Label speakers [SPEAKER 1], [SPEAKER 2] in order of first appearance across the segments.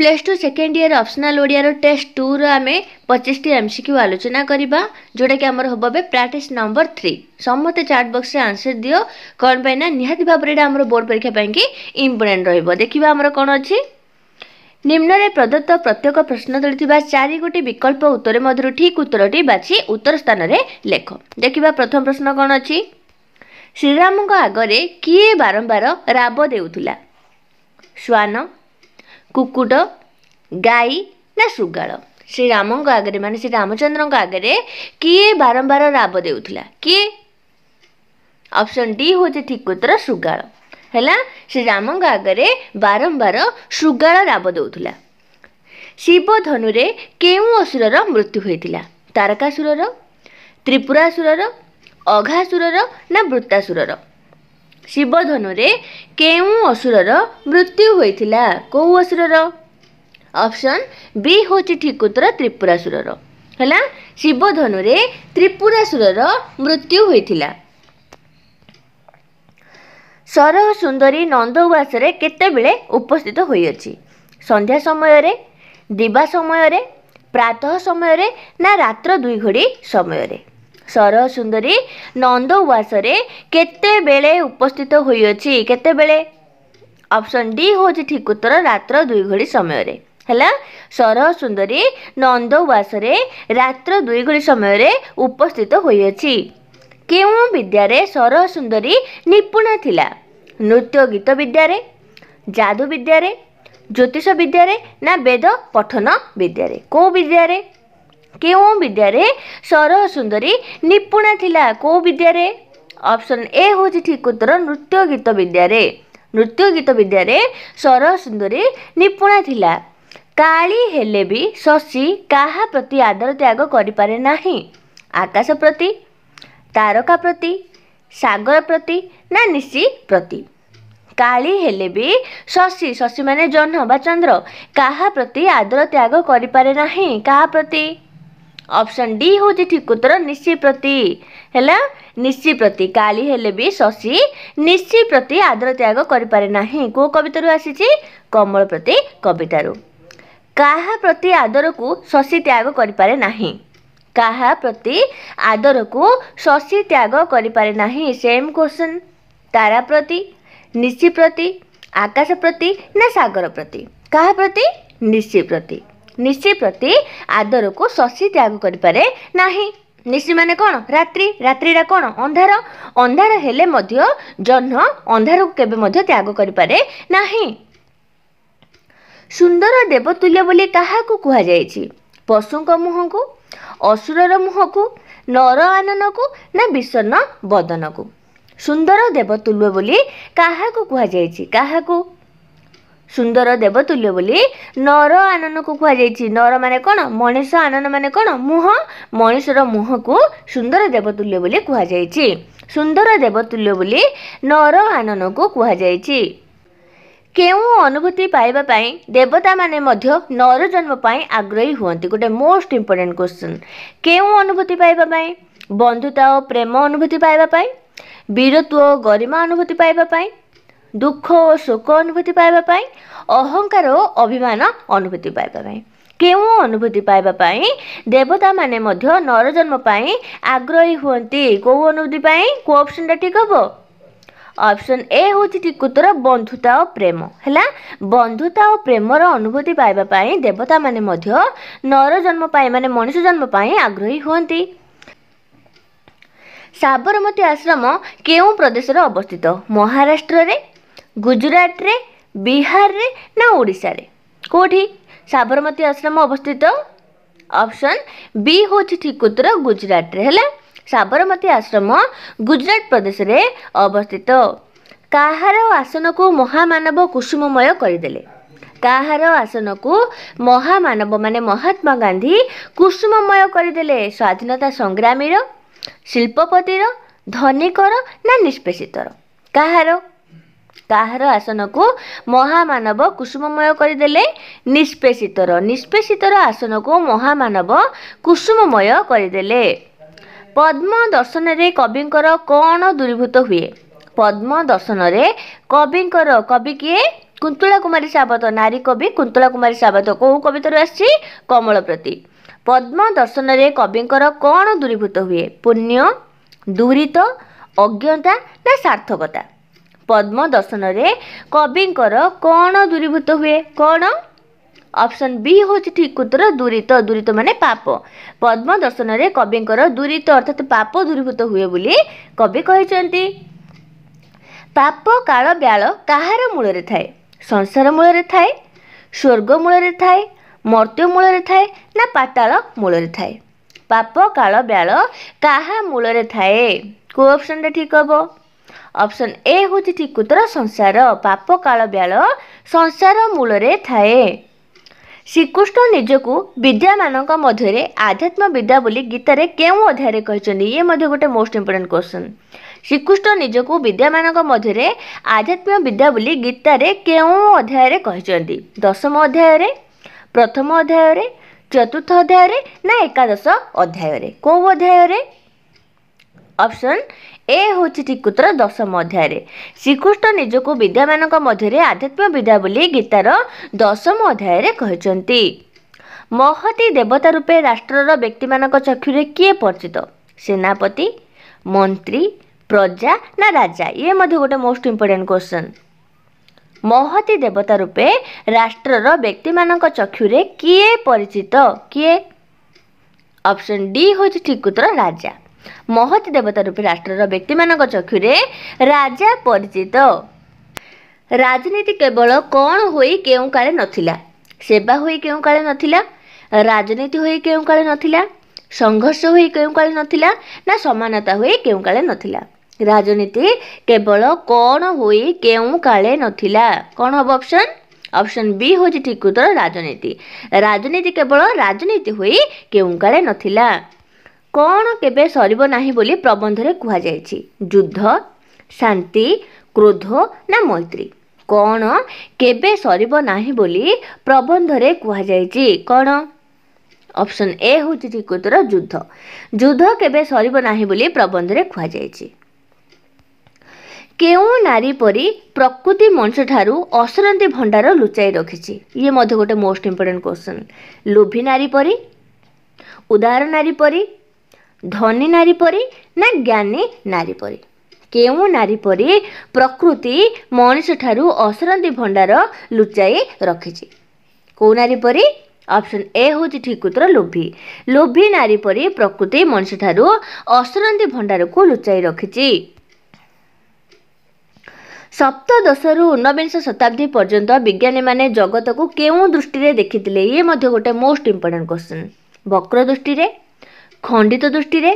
[SPEAKER 1] plus two second year optional ଓଡ଼ିଆର test ଟୁରୁ ଆମେ ପଚିଶଟି ଏମ୍ ସି କ୍ୟୁ ଆଲୋଚନା କରିବା ଯେଉଁଟାକି ଆମର ହେବ ଏବେ ପ୍ରାକ୍ଟିସ୍ ନମ୍ବର ଥ୍ରୀ ସମସ୍ତେ ଚାଟ୍ ବକ୍ସରେ ଆନ୍ସର୍ ଦିଅ କ'ଣ ପାଇଁ ନା ନିହାତି ଭାବରେ ଏଇଟା ଆମର ବୋର୍ଡ଼ ପରୀକ୍ଷା ପାଇଁକି ଇମ୍ପୋର୍ଟାଣ୍ଟ ରହିବ ଦେଖିବା ଆମର କ'ଣ ଅଛି ନିମ୍ନରେ ପ୍ରଦତ୍ତ ପ୍ରତ୍ୟେକ ପ୍ରଶ୍ନ ତୋଳିଥିବା ଚାରି ଗୋଟି ବିକଳ୍ପ ଉତ୍ତର ମଧ୍ୟରୁ ଠିକ୍ ଉତ୍ତରଟି ବାଛି ଉତ୍ତର ସ୍ଥାନରେ ଲେଖ ଦେଖିବା ପ୍ରଥମ ପ୍ରଶ୍ନ କ'ଣ ଅଛି ଶ୍ରୀରାମଙ୍କ ଆଗରେ କିଏ ବାରମ୍ବାର ରାବ ଦେଉଥିଲା ଶ୍ୱାନ କୁକୁଟ ଗାଈ ନା ଶୃଗାଳ ସେ ରାମଙ୍କ ଆଗରେ ମାନେ ସେ ରାମଚନ୍ଦ୍ରଙ୍କ ଆଗରେ କିଏ ବାରମ୍ବାର ରାବ ଦେଉଥିଲା କିଏ ଅପସନ୍ ଡି ହେଉଛି ଠିକ ଉତ୍ତର ଶୃଗାଳ ହେଲା ସେ ରାମଙ୍କ ଆଗରେ ବାରମ୍ବାର ଶୃଗାଳ ରାବ ଦେଉଥିଲା ଶିବ ଧନୁରେ କେଉଁ ଅସୁରର ମୃତ୍ୟୁ ହୋଇଥିଲା ତାରକାସୁରର ତ୍ରିପୁରାସୁରର ଅଘାସୁରର ନା ବୃତ୍ତାସୁରର ଶିବଧନୁରେ କେଉଁ ଅସୁରର ମୃତ୍ୟୁ ହୋଇଥିଲା କେଉଁ ଅସୁରର ଅପସନ୍ ବି ହେଉଛି ଠିକ ଉତ୍ତର ତ୍ରିପୁରାସୁରର ହେଲା ଶିବଧନୁରେ ତ୍ରିପୁରାସୁରର ମୃତ୍ୟୁ ହୋଇଥିଲା ସର ସୁନ୍ଦରୀ ନନ୍ଦ ନନ୍ଦବାସରେ କେତେବେଳେ ଉପସ୍ଥିତ ହୋଇଅଛି ସନ୍ଧ୍ୟା ସମୟରେ ଦିବା ସମୟରେ ପ୍ରାତଃ ସମୟରେ ନା ରାତ୍ର ଦୁଇ ଘଡ଼ି ସମୟରେ ସରସୁନ୍ଦରୀ ନନ୍ଦଉଆସରେ କେତେବେଳେ ଉପସ୍ଥିତ ହୋଇଅଛି କେତେବେଳେ ଅପସନ୍ ଡି ହେଉଛି ଠିକ୍ ଉତ୍ତର ରାତ୍ର ଦୁଇ ଘଡ଼ି ସମୟରେ ହେଲା ସରସୁନ୍ଦରୀ ନନ୍ଦଉଆସରେ ରାତ୍ର ଦୁଇ ଘଡ଼ି ସମୟରେ ଉପସ୍ଥିତ ହୋଇଅଛି କେଉଁ ବିଦ୍ୟାରେ ସରସୁନ୍ଦରୀ ନିପୁଣା ଥିଲା ନୃତ୍ୟ ଗୀତ ବିଦ୍ୟାରେ ଯାଦୁ ବିଦ୍ୟାରେ ଜ୍ୟୋତିଷ ବିଦ୍ୟାରେ ନା ବେଦ ପଠନ ବିଦ୍ୟାରେ କେଉଁ ବିଦ୍ୟାରେ କେଉଁ ବିଦ୍ୟାରେ ସର ସୁନ୍ଦରୀ ନିପୁଣା ଥିଲା କେଉଁ ବିଦ୍ୟାରେ ଅପସନ୍ ଏ ହେଉଛି ଠିକ ଉତ୍ତର ନୃତ୍ୟ ଗୀତ ବିଦ୍ୟାରେ ନୃତ୍ୟ ଗୀତ ବିଦ୍ୟାରେ ସର ସୁନ୍ଦରୀ ନିପୁଣା ଥିଲା କାଳୀ ହେଲେ ବି ଶଶୀ କାହା ପ୍ରତି ଆଦର ତ୍ୟାଗ କରିପାରେ ନାହିଁ ଆକାଶ ପ୍ରତି ତାରକା ପ୍ରତି ସାଗର ପ୍ରତି ନା ନିଶି ପ୍ରତି କାଳୀ ହେଲେ ବି ଶଶୀ ଶଶୀ ମାନେ ଜହ୍ନ ବା ଚନ୍ଦ୍ର କାହା ପ୍ରତି ଆଦର ତ୍ୟାଗ କରିପାରେ ନାହିଁ କାହା ପ୍ରତି ଅପସନ୍ ଡି ହେଉଛି ଠିକ ଉତ୍ତର ନିଶିପ୍ରତି ହେଲା ନିଶିପ୍ରତି କାଲି ହେଲେ ବି ଶଶୀ ନିଶିପ୍ରତି ଆଦର ତ୍ୟାଗ କରିପାରେ ନାହିଁ କେଉଁ କବିତାରୁ ଆସିଛି କମଳ ପ୍ରତି କବିତାରୁ କାହା ପ୍ରତି ଆଦରକୁ ଶଶୀ ତ୍ୟାଗ କରିପାରେ ନାହିଁ କାହା ପ୍ରତି ଆଦରକୁ ଶଶୀ ତ୍ୟାଗ କରିପାରେ ନାହିଁ ସେମ୍ କ୍ୱେଶ୍ଚନ୍ ତାରା ପ୍ରତି ନିଶି ପ୍ରତି ଆକାଶ ପ୍ରତି ନା ସାଗର ପ୍ରତି କାହା ପ୍ରତି ନିଶି ପ୍ରତି ନିଶି ପ୍ରତି ଆଦରକୁ ଶଶି ତ୍ୟାଗ କରିପାରେ ନାହିଁ ନିଶି ମାନେ କ'ଣ ରାତ୍ରି ରାତ୍ରିଟା କ'ଣ ଅନ୍ଧାର ଅନ୍ଧାର ହେଲେ ମଧ୍ୟ ଜହ୍ନ ଅନ୍ଧାରକୁ କେବେ ମଧ୍ୟ ତ୍ୟାଗ କରିପାରେ ନାହିଁ ସୁନ୍ଦର ଦେବତୁଲ୍ୟ ବୋଲି କାହାକୁ କୁହାଯାଇଛି ପଶୁଙ୍କ ମୁହଁକୁ ଅସୁରର ମୁହଁକୁ ନର ଆନନକୁ ନା ବିଷର୍ଣ୍ଣ ବଦନକୁ ସୁନ୍ଦର ଦେବତୁଲ୍ୟ ବୋଲି କାହାକୁ କୁହାଯାଇଛି କାହାକୁ ସୁନ୍ଦର ଦେବତୁଲ୍ୟ ବୋଲି ନର ଆନନ୍ଦକୁ କୁହାଯାଇଛି ନର ମାନେ କ'ଣ ମଣିଷ ଆନନ୍ଦ ମାନେ କ'ଣ ମୁହଁ ମଣିଷର ମୁହଁକୁ ସୁନ୍ଦର ଦେବତୁଲ୍ୟ ବୋଲି କୁହାଯାଇଛି ସୁନ୍ଦର ଦେବତୁଲ୍ୟ ବୋଲି ନର ଆନନକୁ କୁହାଯାଇଛି କେଉଁ ଅନୁଭୂତି ପାଇବା ପାଇଁ ଦେବତାମାନେ ମଧ୍ୟ ନର ଜନ୍ମ ପାଇଁ ଆଗ୍ରହୀ ହୁଅନ୍ତି ଗୋଟେ ମୋଷ୍ଟ ଇମ୍ପୋର୍ଟାଣ୍ଟ କ୍ୱେଶ୍ଚନ୍ କେଉଁ ଅନୁଭୂତି ପାଇବା ପାଇଁ ବନ୍ଧୁତା ଓ ପ୍ରେମ ଅନୁଭୂତି ପାଇବା ପାଇଁ ବୀରତ୍ୱ ଓ ଗରିମା ଅନୁଭୂତି ପାଇବା ପାଇଁ ଦୁଃଖ ଓ ଶୋକ ଅନୁଭୂତି ପାଇବା ପାଇଁ ଅହଙ୍କାର ଓ ଅଭିମାନ ଅନୁଭୂତି ପାଇବା ପାଇଁ କେଉଁ ଅନୁଭୂତି ପାଇବା ପାଇଁ ଦେବତାମାନେ ମଧ୍ୟ ନରଜନ୍ମ ପାଇଁ ଆଗ୍ରହୀ ହୁଅନ୍ତି କେଉଁ ଅନୁଭୂତି ପାଇଁ କେଉଁ ଅପସନ୍ଟା ଠିକ୍ ହେବ ଅପସନ୍ ଏ ହେଉଛି ଠିକ୍ ଉତ୍ତର ବନ୍ଧୁତା ଓ ପ୍ରେମ ହେଲା ବନ୍ଧୁତା ଓ ପ୍ରେମର ଅନୁଭୂତି ପାଇବା ପାଇଁ ଦେବତାମାନେ ମଧ୍ୟ ନରଜନ୍ମ ପାଇଁ ମାନେ ମଣିଷ ଜନ୍ମ ପାଇଁ ଆଗ୍ରହୀ ହୁଅନ୍ତି ସାବରମତୀ ଆଶ୍ରମ କେଉଁ ପ୍ରଦେଶରେ ଅବସ୍ଥିତ ମହାରାଷ୍ଟ୍ରରେ ଗୁଜୁରାଟରେ ବିହାରରେ ନା ଓଡ଼ିଶାରେ କେଉଁଠି ସାବରମତୀ ଆଶ୍ରମ ଅବସ୍ଥିତ ଅପସନ୍ ବି ହେଉଛି ଠିକ ଉତ୍ତର ଗୁଜୁରାଟରେ ହେଲା ସାବରମତୀ ଆଶ୍ରମ ଗୁଜୁରାଟ ପ୍ରଦେଶରେ ଅବସ୍ଥିତ କାହାର ଆସନକୁ ମହାମାନବ କୁସୁମମୟ କରିଦେଲେ କାହାର ଆସନକୁ ମହାମାନବ ମାନେ ମହାତ୍ମା ଗାନ୍ଧୀ କୁସୁମମୟ କରିଦେଲେ ସ୍ୱାଧୀନତା ସଂଗ୍ରାମୀର ଶିଳ୍ପପତିର ଧନିକର ନା ନିଷ୍ପେଷିତର କାହାର କାହାର ଆସନକୁ ମହାମାନବ କୁସୁମମୟ କରିଦେଲେ ନିଷ୍ପେଷିତର ନିଷ୍ପେଷିତର ଆସନକୁ ମହାମାନବ କୁସୁମମୟ କରିଦେଲେ ପଦ୍ମ ଦର୍ଶନରେ କବିଙ୍କର କ'ଣ ଦୂରୀଭୂତ ହୁଏ ପଦ୍ମ ଦର୍ଶନରେ କବିଙ୍କର କବି କିଏ କୁନ୍ତୁଳା କୁମାରୀ ସାବତ ନାରୀ କବି କୁନ୍ତଳା କୁମାରୀ ସାବତ କେଉଁ କବିତାରୁ ଆସିଛି କମଳ ପ୍ରତି ପଦ୍ମ ଦର୍ଶନରେ କବିଙ୍କର କ'ଣ ଦୂରୀଭୂତ ହୁଏ ପୁଣ୍ୟ ଦୂରିତ ଅଜ୍ଞତା ନା ସାର୍ଥକତା ପଦ୍ମ ଦର୍ଶନରେ କବିଙ୍କର କ'ଣ ଦୂରୀଭୂତ ହୁଏ କ'ଣ ଅପସନ୍ ବି ହେଉଛି ଠିକ୍ ଉତ୍ତର ଦୂରିତ ଦୂରିତ ମାନେ ପାପ ପଦ୍ମ ଦର୍ଶନରେ କବିଙ୍କର ଦୂରିତ ଅର୍ଥାତ୍ ପାପ ଦୂରୀଭୂତ ହୁଏ ବୋଲି କବି କହିଛନ୍ତି ପାପ କାଳ ବ୍ୟାଳ କାହାର ମୂଳରେ ଥାଏ ସଂସାର ମୂଳରେ ଥାଏ ସ୍ୱର୍ଗ ମୂଳରେ ଥାଏ ମର୍ତ୍ତ୍ୟ ମୂଳରେ ଥାଏ ନା ପାତାଳ ମୂଳରେ ଥାଏ ପାପ କାଳ ବ୍ୟାଳ କାହା ମୂଳରେ ଥାଏ କେଉଁ ଅପସନ୍ଟା ଠିକ୍ ହେବ ଅପସନ୍ ଏ ହେଉଛି ଠିକ ଉତ୍ତର ସଂସାର ପାପ କାଳ ବ୍ୟାଳ ସଂସାର ମୂଳରେ ଥାଏ ଶ୍ରୀକୃଷ୍ଣ ନିଜକୁ ବିଦ୍ୟାମାନଙ୍କ ମଧ୍ୟରେ ଆଧ୍ୟାତ୍ମ ବିଦ୍ୟା ବୋଲି ଗୀତାରେ କେଉଁ ଅଧ୍ୟାୟରେ କହିଛନ୍ତି ଇଏ ମଧ୍ୟ ଗୋଟେ ମୋଷ୍ଟ ଇମ୍ପୋର୍ଟାଣ୍ଟ କ୍ୱେଶ୍ଚନ୍ ଶ୍ରୀକୃଷ୍ଣ ନିଜକୁ ବିଦ୍ୟାମାନଙ୍କ ମଧ୍ୟରେ ଆଧ୍ୟାତ୍ମିକ ବିଦ୍ୟା ବୋଲି ଗୀତାରେ କେଉଁ ଅଧ୍ୟାୟରେ କହିଛନ୍ତି ଦଶମ ଅଧ୍ୟାୟରେ ପ୍ରଥମ ଅଧ୍ୟାୟରେ ଚତୁର୍ଥ ଅଧ୍ୟାୟରେ ନା ଏକାଦଶ ଅଧ୍ୟାୟରେ କେଉଁ ଅଧ୍ୟାୟରେ ଅପସନ୍ ଏ ହେଉଛି ଠିକୁତର ଦଶମ ଅଧ୍ୟାୟରେ ଶ୍ରୀକୃଷ୍ଣ ନିଜକୁ ବିଦ୍ୟାମାନଙ୍କ ମଧ୍ୟରେ ଆଧ୍ୟାତ୍ମିକ ବିଦ୍ୟା ବୋଲି ଗୀତାର ଦଶମ ଅଧ୍ୟାୟରେ କହିଛନ୍ତି ମହତି ଦେବତା ରୂପେ ରାଷ୍ଟ୍ରର ବ୍ୟକ୍ତିମାନଙ୍କ ଚକ୍ଷୁରେ କିଏ ପରିଚିତ ସେନାପତି ମନ୍ତ୍ରୀ ପ୍ରଜା ନା ରାଜା ଇଏ ମଧ୍ୟ ଗୋଟେ ମୋଷ୍ଟ ଇମ୍ପୋର୍ଟାଣ୍ଟ କ୍ୱେଶ୍ଚନ୍ ମହତି ଦେବତା ରୂପେ ରାଷ୍ଟ୍ରର ବ୍ୟକ୍ତିମାନଙ୍କ ଚକ୍ଷୁରେ କିଏ ପରିଚିତ କିଏ ଅପସନ୍ ଡି ହେଉଛି ଠିକ୍ ଉତ୍ତର ରାଜା ମହତୀ ଦେବତା ରୂପେ ରାଷ୍ଟ୍ରର ବ୍ୟକ୍ତିମାନଙ୍କ ଚକ୍ଷୁରେ ରାଜା ପରିଚିତ ରାଜନୀତି କେବଳ କ'ଣ ହୋଇ କେଉଁ କାଳେ ନଥିଲା ସେବା ହୋଇ କେଉଁ କାଳେ ନଥିଲା ରାଜନୀତି ହୋଇ କେଉଁ କାଳେ ନଥିଲା ସଂଘର୍ଷ ହୋଇ କେଉଁ କାଳେ ନଥିଲା ନା ସମାନତା ହୋଇ କେଉଁ କାଳେ ନଥିଲା ରାଜନୀତି କେବଳ କ'ଣ ହୋଇ କେଉଁ କାଳେ ନଥିଲା କ'ଣ ହେବ ଅପସନ୍ ଅପସନ୍ ବି ହେଉଛି ଠିକ୍ ଉତ୍ତର ରାଜନୀତି ରାଜନୀତି କେବଳ ରାଜନୀତି ହୋଇ କେଉଁ କାଳେ ନଥିଲା କ'ଣ କେବେ ସରିବ ନାହିଁ ବୋଲି ପ୍ରବନ୍ଧରେ କୁହାଯାଇଛି ଯୁଦ୍ଧ ଶାନ୍ତି କ୍ରୋଧ ନା ମୈତ୍ରୀ କ'ଣ କେବେ ସରିବ ନାହିଁ ବୋଲି ପ୍ରବନ୍ଧରେ କୁହାଯାଇଛି କ'ଣ ଅପସନ୍ ଏ ହେଉଛି ଠିକ୍ ଉତ୍ତର ଯୁଦ୍ଧ ଯୁଦ୍ଧ କେବେ ସରିବ ନାହିଁ ବୋଲି ପ୍ରବନ୍ଧରେ କୁହାଯାଇଛି କେଉଁ ନାରୀ ପରି ପ୍ରକୃତି ମଣିଷଠାରୁ ଅସରନ୍ତି ଭଣ୍ଡାର ଲୁଚାଇ ରଖିଛି ଇଏ ମଧ୍ୟ ଗୋଟେ ମୋଷ୍ଟ ଇମ୍ପୋର୍ଟାଣ୍ଟ କ୍ୱେଶ୍ଚନ୍ ଲୋଭି ନାରୀ ପରି ଉଦାର ନାରୀ ପରି ଧନୀ ନାରୀ ପରି ନା ଜ୍ଞାନୀ ନାରୀ ପରି କେଉଁ ନାରୀ ପରି ପ୍ରକୃତି ମଣିଷଠାରୁ ଅଶ୍ରାନ୍ତି ଭଣ୍ଡାର ଲୁଚାଇ ରଖିଛି କେଉଁ ନାରୀ ପରି ଅପସନ୍ ଏ ହେଉଛି ଠିକ ଉତ୍ତର ଲୋଭି ଲୋଭି ନାରୀ ପରି ପ୍ରକୃତି ମଣିଷଠାରୁ ଅଶ୍ରାନ୍ତି ଭଣ୍ଡାରକୁ ଲୁଚାଇ ରଖିଛି ସପ୍ତଦଶରୁ ଉନବିଂଶ ଶତାବ୍ଦୀ ପର୍ଯ୍ୟନ୍ତ ବିଜ୍ଞାନୀମାନେ ଜଗତକୁ କେଉଁ ଦୃଷ୍ଟିରେ ଦେଖିଥିଲେ ଇଏ ମଧ୍ୟ ଗୋଟେ ମୋଷ୍ଟ ଇମ୍ପୋର୍ଟାଣ୍ଟ କ୍ୱେଶ୍ଚନ୍ ବକ୍ର ଦୃଷ୍ଟିରେ ଖଣ୍ଡିତ ଦୃଷ୍ଟିରେ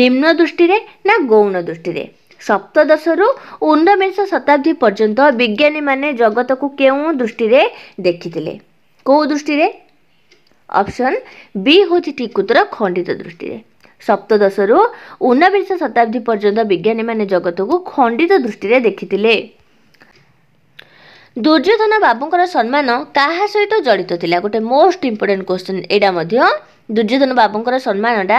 [SPEAKER 1] ନିମ୍ନ ଦୃଷ୍ଟିରେ ନା ଗୌଣ ଦୃଷ୍ଟିରେ ସପ୍ତଦଶରୁ ଉନବିଂଶ ଶତାବ୍ଦୀ ପର୍ଯ୍ୟନ୍ତ ବିଜ୍ଞାନୀମାନେ ଜଗତକୁ କେଉଁ ଦୃଷ୍ଟିରେ ଦେଖିଥିଲେ କେଉଁ ଦୃଷ୍ଟିରେ ଅପସନ୍ ବି ହେଉଛି ଟିକୁତର ଖଣ୍ଡିତ ଦୃଷ୍ଟିରେ ସପ୍ତଦଶରୁ ଉନବିଂଶ ଶତାବ୍ଦୀ ପର୍ଯ୍ୟନ୍ତ ବିଜ୍ଞାନୀମାନେ ଜଗତକୁ ଖଣ୍ଡିତ ଦୃଷ୍ଟିରେ ଦେଖିଥିଲେ ଦୁର୍ଯ୍ୟୋଧନ ବାବୁଙ୍କର ସମ୍ମାନ କାହା ସହିତ ଜଡ଼ିତ ଥିଲା ଗୋଟେ ମୋଷ୍ଟ ଇମ୍ପୋର୍ଟାଣ୍ଟ କ୍ୱେଶ୍ଚନ୍ ଏଇଟା ମଧ୍ୟ ଦୁର୍ଯ୍ୟୋଧନ ବାବୁଙ୍କର ସମ୍ମାନଟା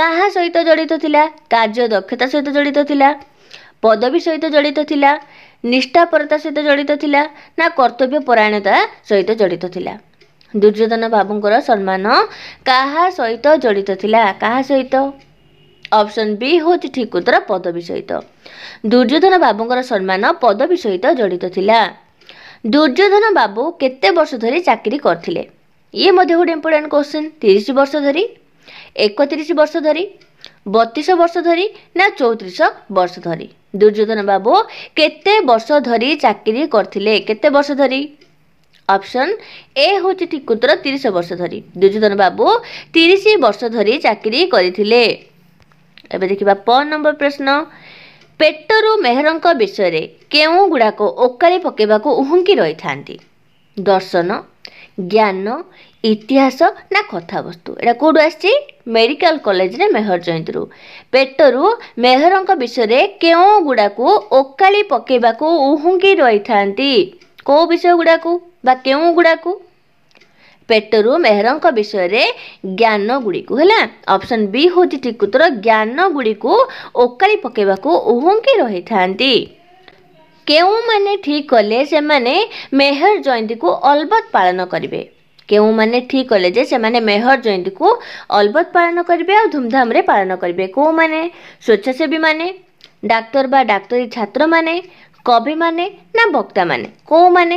[SPEAKER 1] କାହା ସହିତ ଜଡ଼ିତ ଥିଲା କାର୍ଯ୍ୟ ଦକ୍ଷତା ସହିତ ଜଡ଼ିତ ଥିଲା ପଦବୀ ସହିତ ଜଡ଼ିତ ଥିଲା ନିଷ୍ଠାପରତା ସହିତ ଜଡ଼ିତ ଥିଲା ନା କର୍ତ୍ତବ୍ୟ ପରାୟଣତା ସହିତ ଜଡ଼ିତ ଥିଲା ଦୁର୍ଯ୍ୟୋଧନ ବାବୁଙ୍କର ସମ୍ମାନ କାହା ସହିତ ଜଡ଼ିତ ଥିଲା କାହା ସହିତ ଅପସନ୍ ବି ହେଉଛି ଠିକ ଉତ୍ତର ପଦବୀ ସହିତ ଦୁର୍ଯ୍ୟୋଧନ ବାବୁଙ୍କର ସମ୍ମାନ ପଦବୀ ସହିତ ଜଡ଼ିତ ଥିଲା ଦୁର୍ଯ୍ୟୋଧନ ବାବୁ କେତେ ବର୍ଷ ଧରି ଚାକିରି କରିଥିଲେ ଇଏ ମଧ୍ୟ ଗୋଟେ ଇମ୍ପୋର୍ଟାଣ୍ଟ କ୍ୱେଶ୍ଚିନ୍ ତିରିଶ ବର୍ଷ ଧରି ଏକତିରିଶ ବର୍ଷ ଧରି ବତିଶ ବର୍ଷ ଧରି ନା ଚଉତିରିଶ ବର୍ଷ ଧରି ଦୁର୍ଯ୍ୟୋଧନ ବାବୁ କେତେ ବର୍ଷ ଧରି ଚାକିରି କରିଥିଲେ କେତେ ବର୍ଷ ଧରି ଅପସନ୍ ଏ ହେଉଛି ଠିକ୍ ଉତ୍ତର ତିରିଶ ବର୍ଷ ଧରି ଦୁର୍ଯ୍ୟୋଧନ ବାବୁ ତିରିଶ ବର୍ଷ ଧରି ଚାକିରି କରିଥିଲେ ଏବେ ଦେଖିବା ପ ନମ୍ବର ପ୍ରଶ୍ନ ପେଟରୁ ମେହେରଙ୍କ ବିଷୟରେ କେଉଁ ଗୁଡ଼ାକ ଓକାରେ ପକାଇବାକୁ ଉହଙ୍କି ରହିଥାନ୍ତି ଦର୍ଶନ ଜ୍ଞାନ ଇତିହାସ ନା କଥାବସ୍ତୁ ଏଇଟା କେଉଁଠୁ ଆସିଛି ମେଡ଼ିକାଲ କଲେଜରେ ମେହର ଜୟନ୍ତୀରୁ ପେଟରୁ ମେହରଙ୍କ ବିଷୟରେ କେଉଁ ଗୁଡ଼ାକୁ ଓକାଳି ପକାଇବାକୁ ଉହୁଙ୍କି ରହିଥାନ୍ତି କେଉଁ ବିଷୟ ଗୁଡ଼ାକୁ ବା କେଉଁ ଗୁଡ଼ାକୁ ପେଟରୁ ମେହରଙ୍କ ବିଷୟରେ ଜ୍ଞାନ ଗୁଡ଼ିକୁ ହେଲା ଅପସନ୍ ବି ହେଉଛି ଠିକ୍ ଉତ୍ତର ଜ୍ଞାନ ଗୁଡ଼ିକୁ ଓକାଳି ପକାଇବାକୁ ଉହୁଙ୍କି ରହିଥାନ୍ତି କେଉଁମାନେ ଠିକ୍ କଲେ ସେମାନେ ମେହର ଜୟନ୍ତୀକୁ ଅଲବତ ପାଳନ କରିବେ କେଉଁମାନେ ଠିକ୍ କଲେ ଯେ ସେମାନେ ମେହର ଜୟନ୍ତୀକୁ ଅଲବତ ପାଳନ କରିବେ ଆଉ ଧୁମଧାମରେ ପାଳନ କରିବେ କେଉଁମାନେ ସ୍ୱେଚ୍ଛାସେବୀମାନେ ଡାକ୍ତର ବା ଡାକ୍ତରୀ ଛାତ୍ରମାନେ କବିମାନେ ନା ବକ୍ତାମାନେ କେଉଁମାନେ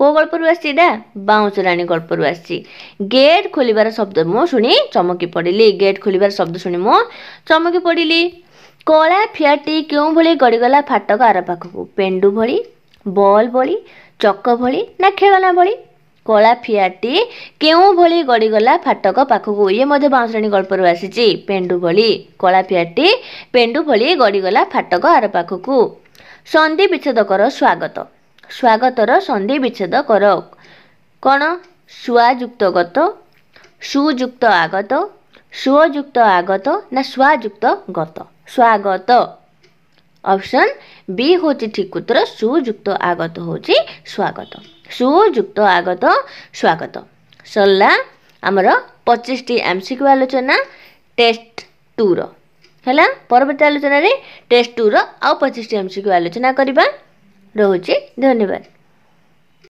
[SPEAKER 1] କେଉଁ ଗଳ୍ପରୁ ଆସିଛି ଏଇଟା ବାଉଁଶ ରାଣୀ ଗଳ୍ପରୁ ଆସିଛି ଗେଟ୍ ଖୋଲିବାର ଶବ୍ଦ ମୁଁ ଶୁଣି ଚମକି ପଡ଼ିଲି ଗେଟ୍ ଖୋଲିବାର ଶବ୍ଦ ଶୁଣି ମୁଁ ଚମକି ପଡ଼ିଲି କଳା ଫିଆଟି କେଉଁ ଭଳି ଗଡ଼ିଗଲା ଫାଟକ ଆର ପାଖକୁ ପେଣ୍ଡୁ ଭଳି ବଲ୍ ଭଳି ଚକ ଭଳି ନା ଖେଳନା ଭଳି କଳା ଫିଆଟି କେଉଁ ଭଳି ଗଡ଼ିଗଲା ଫାଟକ ପାଖକୁ ଇଏ ମଧ୍ୟ ବାଉଁଶରାଣୀ ଗଳ୍ପରୁ ଆସିଛି ପେଣ୍ଡୁ ଭଳି କଳା ଫିଆଟି ପେଣ୍ଡୁ ଭଳି ଗଡ଼ିଗଲା ଫାଟକ ଆର ପାଖକୁ ସନ୍ଧି ବିଚ୍ଛେଦକର ସ୍ୱାଗତ স্বাগতর সন্ধি বিচ্ছেদ করক କ'ଣ ଶୁଆଯୁକ୍ତ ଗତ ସୁଯୁକ୍ତ ଆଗତ ସ୍ୱଯୁକ୍ତ ଆଗତ ନା ସ୍ୱାଯୁକ୍ତ ଗତ ସ୍ୱାଗତ ଅପସନ୍ ବି ହେଉଛି ଠିକ୍ ଉତ୍ତର ସୁଯୁକ୍ତ ଆଗତ ହେଉଛି ସ୍ୱାଗତ ସୁଯୁକ୍ତ ଆଗତ ସ୍ୱାଗତ ସରିଲା ଆମର ପଚିଶଟି ଏମ୍ସିକ୍ୟୁ ଆଲୋଚନା ଟେଷ୍ଟ ଟୁର ହେଲା ପରବର୍ତ୍ତୀ ଆଲୋଚନାରେ ଟେଷ୍ଟ ଟୁର ଆଉ ପଚିଶଟି ଏମ୍ସିକ୍ୟୁ ଆଲୋଚନା କରିବା ରହୁଛି ଧନ୍ୟବାଦ